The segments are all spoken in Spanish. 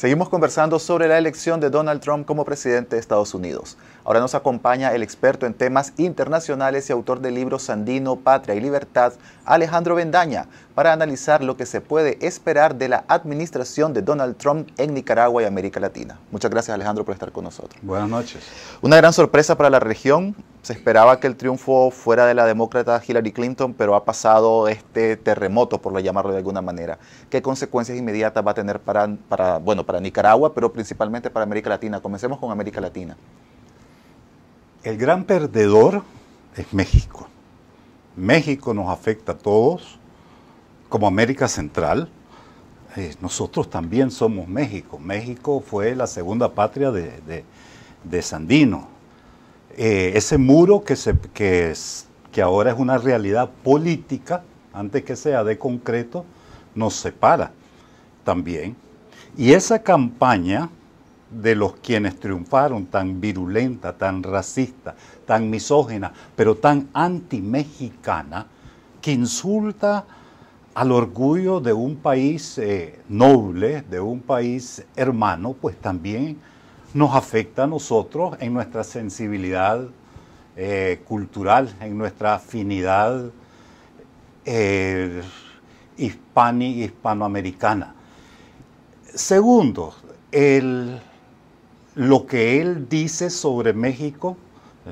Seguimos conversando sobre la elección de Donald Trump como presidente de Estados Unidos. Ahora nos acompaña el experto en temas internacionales y autor del libro Sandino, Patria y Libertad, Alejandro Bendaña, para analizar lo que se puede esperar de la administración de Donald Trump en Nicaragua y América Latina. Muchas gracias Alejandro por estar con nosotros. Buenas noches. Una gran sorpresa para la región se esperaba que el triunfo fuera de la demócrata Hillary Clinton, pero ha pasado este terremoto, por lo llamarlo de alguna manera. ¿Qué consecuencias inmediatas va a tener para, bueno, para Nicaragua, pero principalmente para América Latina? Comencemos con América Latina. El gran perdedor es México. México nos afecta a todos, como América Central. Eh, nosotros también somos México. México fue la segunda patria de Sandino eh, ese muro que, que ahora es una realidad política, antes que sea de concreto, nos separa también. Y esa campaña de los quienes triunfaron, tan virulenta, tan racista, tan misógena, pero tan anti-mexicana, que insulta al orgullo de un país eh, noble, de un país hermano, pues también nos afecta a nosotros en nuestra sensibilidad eh, cultural, en nuestra afinidad eh, hispani hispanoamericana. Segundo, lo que él dice sobre México, eh,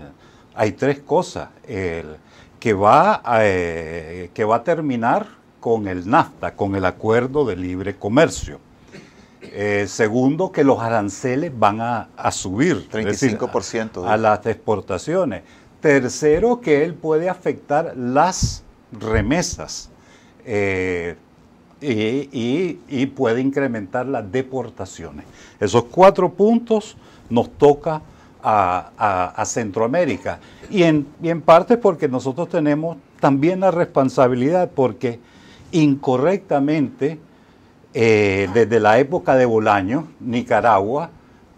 hay tres cosas. que, va que va a terminar con el NAFTA, con el Acuerdo de Libre Comercio eh, segundo, que los aranceles van a, subir. 35%. a, las exportaciones. Tercero, que él puede afectar las remesas eh, y, puede incrementar las deportaciones. Esos cuatro puntos nos toca a, Centroamérica. Y en, y en parte porque nosotros tenemos también la responsabilidad, porque incorrectamente eh, desde la época de Bolaño, Nicaragua,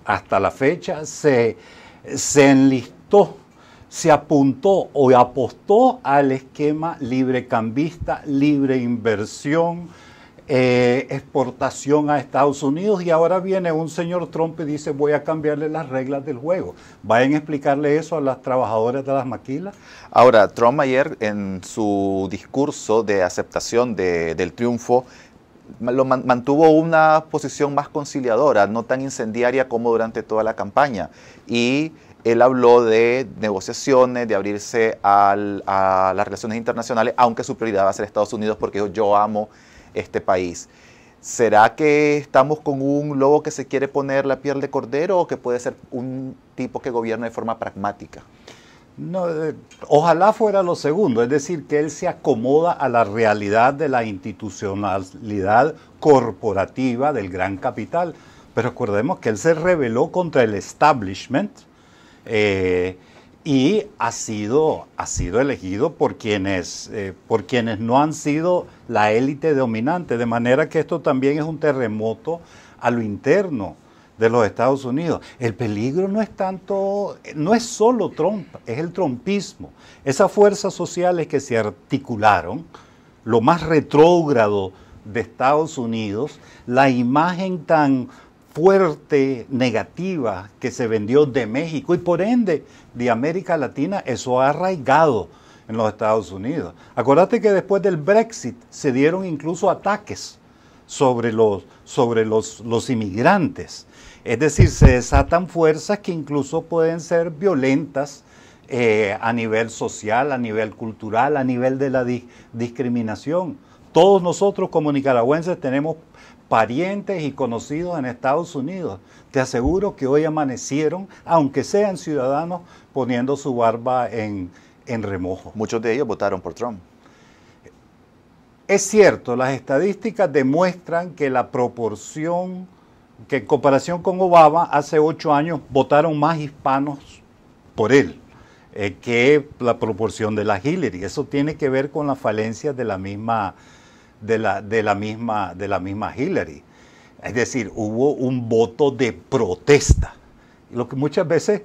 hasta la fecha, se, enlistó, se apuntó o apostó al esquema librecambista, libre inversión, eh, exportación a Estados Unidos y ahora viene un señor Trump y dice voy a cambiarle las reglas del juego. Vayan a explicarle eso a las trabajadoras de las maquilas. Ahora, Trump ayer en su discurso de aceptación del triunfo lo mantuvo una posición más conciliadora, no tan incendiaria como durante toda la campaña. Y él habló de negociaciones, de abrirse a las relaciones internacionales, aunque su prioridad va a ser Estados Unidos porque yo amo este país. ¿Será que estamos con un lobo que se quiere poner la piel de cordero o que puede ser un tipo que gobierna de forma pragmática? No, eh, ojalá fuera lo segundo, es decir, que él se acomoda a la realidad de la institucionalidad corporativa del gran capital. Pero recordemos que él se rebeló contra el establishment eh, y ha sido, ha sido elegido por quienes, eh, por quienes no han sido la élite dominante. De manera que esto también es un terremoto a lo interno de los Estados Unidos. El peligro no es tanto, no es solo Trump, es el trompismo. Esas fuerzas sociales que se articularon, lo más retrógrado de Estados Unidos, la imagen tan fuerte, negativa que se vendió de México y por ende de América Latina, eso ha arraigado en los Estados Unidos. Acuérdate que después del Brexit se dieron incluso ataques sobre los, sobre los, inmigrantes. Es decir, se desatan fuerzas que incluso pueden ser violentas eh, a nivel social, a nivel cultural, a nivel de la discriminación. Todos nosotros como nicaragüenses tenemos parientes y conocidos en Estados Unidos. Te aseguro que hoy amanecieron, aunque sean ciudadanos, poniendo su barba en remojo. Muchos de ellos votaron por Trump. Es cierto, las estadísticas demuestran que la proporción, que en comparación con Obama, hace ocho años votaron más hispanos por él eh, que la proporción de la Hillary. Eso tiene que ver con de la misma, de la, de la misma, de la misma Hillary. Es decir, hubo un voto de protesta. Lo que muchas veces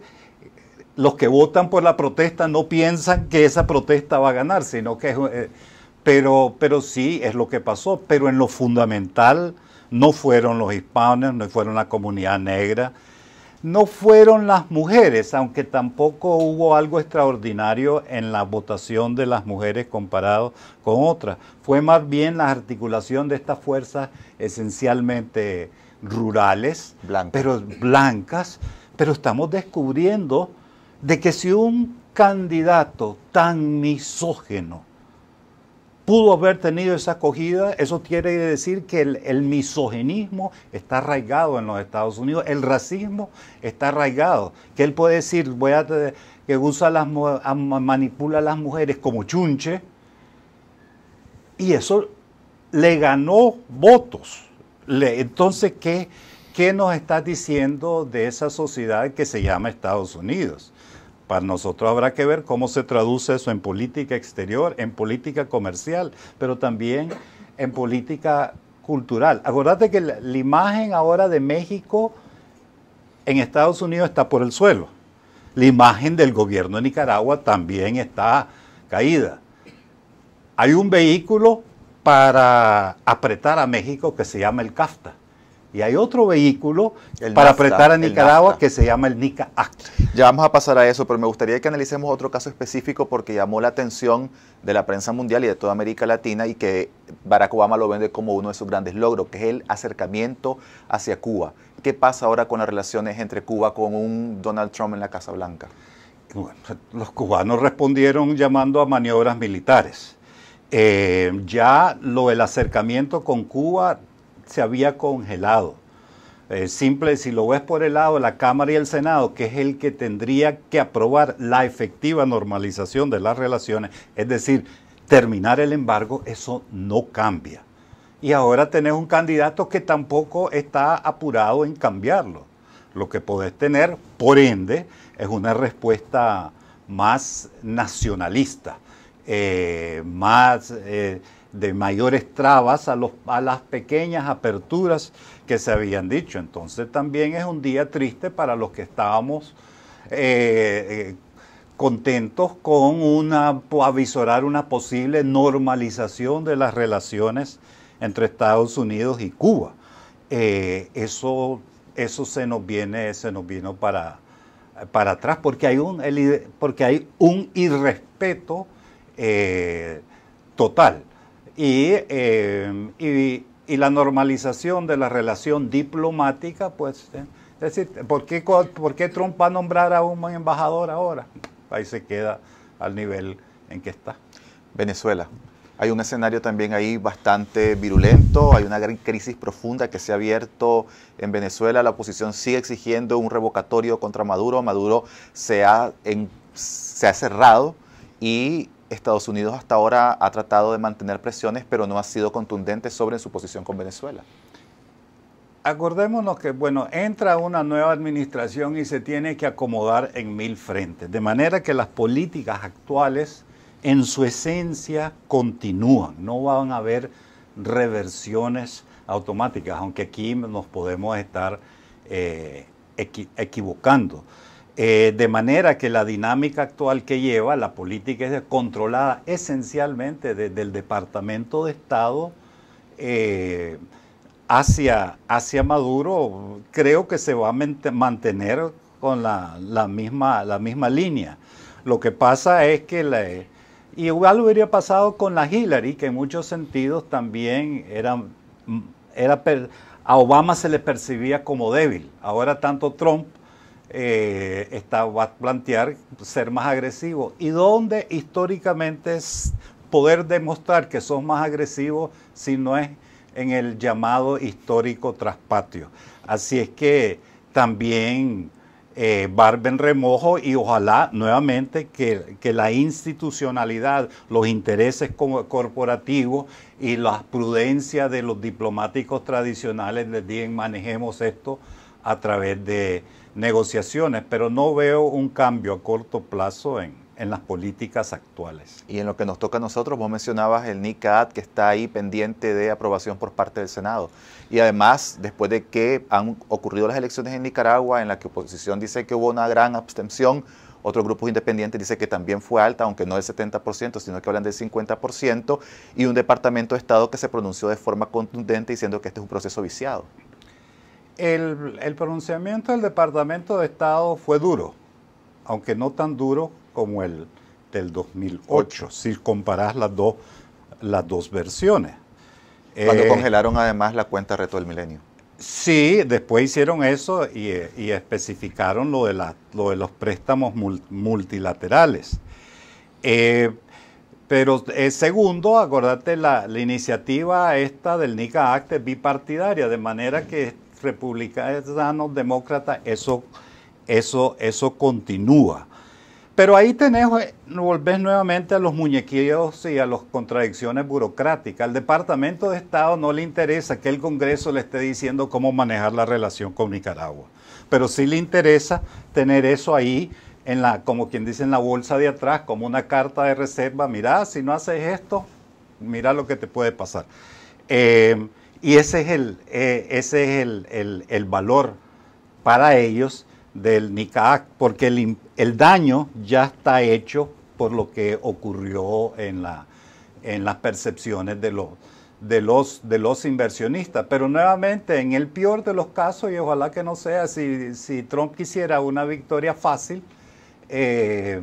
los que votan por la protesta no piensan que esa protesta va a ganar, sino que es... Eh, pero, sí es lo que pasó, pero en lo fundamental no fueron los hispanos, no fueron la comunidad negra, no fueron las mujeres, aunque tampoco hubo algo extraordinario en la votación de las mujeres comparado con otras. Fue más bien la articulación de estas fuerzas esencialmente rurales, blancas. pero blancas, pero estamos descubriendo de que si un candidato tan misógeno, pudo haber tenido esa acogida, eso quiere decir que el, el, misoginismo está arraigado en los Estados Unidos, el racismo está arraigado, que él puede decir voy a, que usa las, manipula a las mujeres como chunche, y eso le ganó votos. entonces, ¿qué, ¿qué nos está diciendo de esa sociedad que se llama Estados Unidos? Para nosotros habrá que ver cómo se traduce eso en política exterior, en política comercial, pero también en política cultural. Acordate que la imagen ahora de México en Estados Unidos está por el suelo. La imagen del gobierno de Nicaragua también está caída. Hay un vehículo para apretar a México que se llama el CAFTA y hay otro vehículo para apretar a Nicaragua que se llama el NICA Act. Ya vamos a pasar a eso, pero me gustaría que analicemos otro caso específico porque llamó la atención de la prensa mundial y de toda América Latina y que Barack Obama lo vende como uno de sus grandes logros, que es el acercamiento hacia Cuba. ¿Qué pasa ahora con las relaciones entre Cuba con un Donald Trump en la Casa Blanca? Bueno, los cubanos respondieron llamando a maniobras militares. Eh, ya lo del acercamiento con Cuba se había congelado. Eh, simple, si lo ves por el lado de la Cámara y el Senado, que es el que tendría que aprobar la efectiva normalización de las relaciones, es decir, terminar el embargo, eso no cambia. Y ahora tenés un candidato que tampoco está apurado en cambiarlo. Lo que podés tener, por ende, es una respuesta más nacionalista, eh, más... Eh, de mayores trabas a, las pequeñas aperturas que se habían dicho. Entonces también es un día triste para los que estábamos eh, eh, contentos con una, avisorar una posible normalización de las relaciones entre Estados Unidos y Cuba. Eh, eso, eso se nos viene, nos vino para, para atrás, porque hay un, porque hay un irrespeto total. Eh, y, la normalización de la relación diplomática, pues, eh, es decir, ¿por qué, Trump va a nombrar a un embajador ahora? Ahí se queda al nivel en que está. Venezuela. Hay un escenario también ahí bastante virulento, hay una gran crisis profunda que se ha abierto en Venezuela, la oposición sigue exigiendo un revocatorio contra Maduro, Maduro se se ha cerrado y Estados Unidos hasta ahora ha tratado de mantener presiones, pero no ha sido contundente sobre su posición con Venezuela. Acordémonos que, bueno, entra una nueva administración y se tiene que acomodar en mil frentes, de manera que las políticas actuales en su esencia continúan, no van a haber reversiones automáticas, aunque aquí nos podemos estar eh, equivocando. Eh, de manera que la dinámica actual que lleva la política es controlada esencialmente desde el Departamento de Estado eh, hacia, hacia, Maduro. Creo que se va a mantener con la, misma, la misma línea. Lo que pasa es que eh, igual hubiera pasado con la Hillary, que en muchos sentidos también era, mm, era a Obama se le percibía como débil. Ahora tanto Trump eh, está, va a plantear ser más agresivo. Y dónde históricamente poder demostrar que son más agresivos si no es en el llamado histórico traspatio. Así es que también eh, barben remojo y ojalá nuevamente que, que, la institucionalidad, los intereses corporativos y la prudencia de los diplomáticos tradicionales les digan manejemos esto a través de, negociaciones, pero no veo un cambio a corto plazo en, las políticas actuales. Y en lo que nos toca a nosotros, vos mencionabas el NICAD que está ahí pendiente de aprobación por parte del Senado. Y además, después de que han ocurrido las elecciones en Nicaragua, en la que oposición dice que hubo una gran abstención, otros grupos independientes dice que también fue alta, aunque no del 70%, sino que hablan del 50%, y un departamento de Estado que se pronunció de forma contundente diciendo que este es un proceso viciado. El, pronunciamiento del Departamento de Estado fue duro, aunque no tan duro como el del 2008, si comparas las dos, las dos versiones. Cuando eh, congelaron además la cuenta Reto del Milenio. Sí, después hicieron eso y, especificaron lo de, la, de los préstamos multilaterales. Eh, pero eh, segundo, acordate la, la, iniciativa esta del NICA Act es bipartidaria, de manera que republicanos, demócrata, eso, eso, eso continúa. Pero ahí tenés, eh, volvés nuevamente a los muñequillos y a las contradicciones burocráticas. Al Departamento de Estado no le interesa que el Congreso le esté diciendo cómo manejar la relación con Nicaragua, pero sí le interesa tener eso ahí en la, como quien dice, en la bolsa de atrás, como una carta de reserva. Mirá, si no haces esto, mira lo que te puede pasar. Eh, y ese es el, eh, ese es el, valor para ellos del NICAAC, porque el, daño ya está hecho por lo que ocurrió en, la, en las percepciones de los, de, los, de los inversionistas. Pero nuevamente, en el peor de los casos, y ojalá que no sea, si, si Trump quisiera una victoria fácil, eh,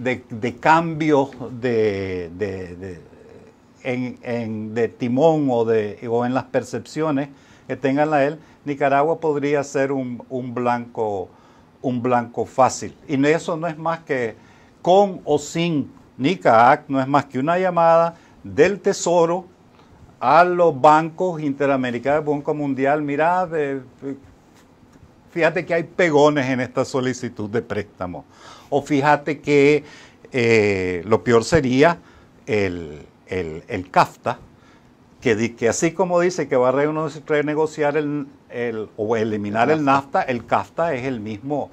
de, cambio de en, de timón o, de, en las percepciones que tengan a él, Nicaragua podría ser un, blanco, un blanco fácil. Y eso no es más que con o sin NICAAC, no es más que una llamada del Tesoro a los bancos interamericanos, Banco Mundial, mira, fíjate que hay pegones en esta solicitud de préstamo. O fíjate que eh, lo peor sería el, el, el CAFTA, que, así como dice que va a renegociar el, el o eliminar el NAFTA, el CAFTA es el mismo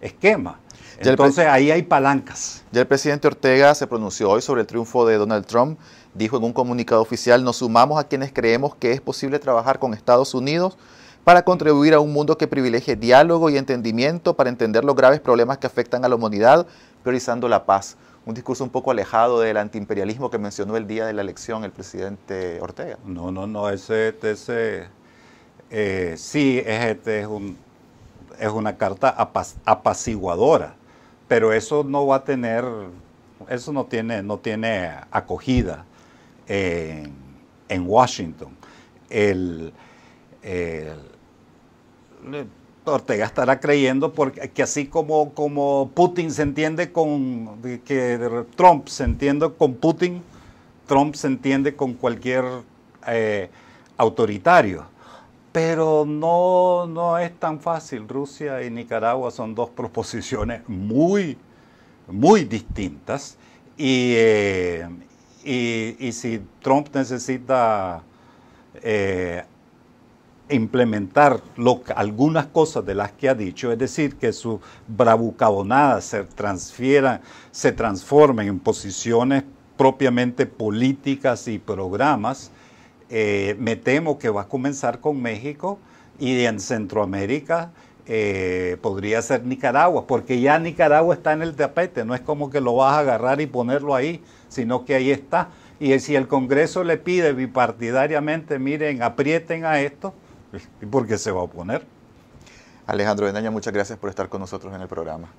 esquema. Entonces ahí hay palancas. Ya el presidente Ortega se pronunció hoy sobre el triunfo de Donald Trump. Dijo en un comunicado oficial, nos sumamos a quienes creemos que es posible trabajar con Estados Unidos para contribuir a un mundo que privilegie diálogo y entendimiento para entender los graves problemas que afectan a la humanidad, priorizando la paz un discurso un poco alejado del antiimperialismo que mencionó el día de la elección el presidente Ortega. No, no, no, ese, ese eh, sí, este es, un, es una carta apaciguadora, pero eso no va a tener, eso no tiene, no tiene acogida en, Washington. el Ortega estará creyendo porque, que así como, como Putin se entiende con, que Trump se entiende con Putin, Trump se entiende con cualquier eh, autoritario. Pero no, no es tan fácil. Rusia y Nicaragua son dos proposiciones muy, muy distintas. Y, eh, si Trump necesita eh, implementar algunas cosas de las que ha dicho, es decir, que sus bravucabonadas se, transfieran, se transformen en posiciones propiamente políticas y programas, eh, me temo que va a comenzar con México y en Centroamérica eh, podría ser Nicaragua, porque ya Nicaragua está en el tapete, no es como que lo vas a agarrar y ponerlo ahí, sino que ahí está. Y si el Congreso le pide bipartidariamente, miren, aprieten a esto, ¿Y por qué se va a oponer? Alejandro Bendaña, muchas gracias por estar con nosotros en el programa.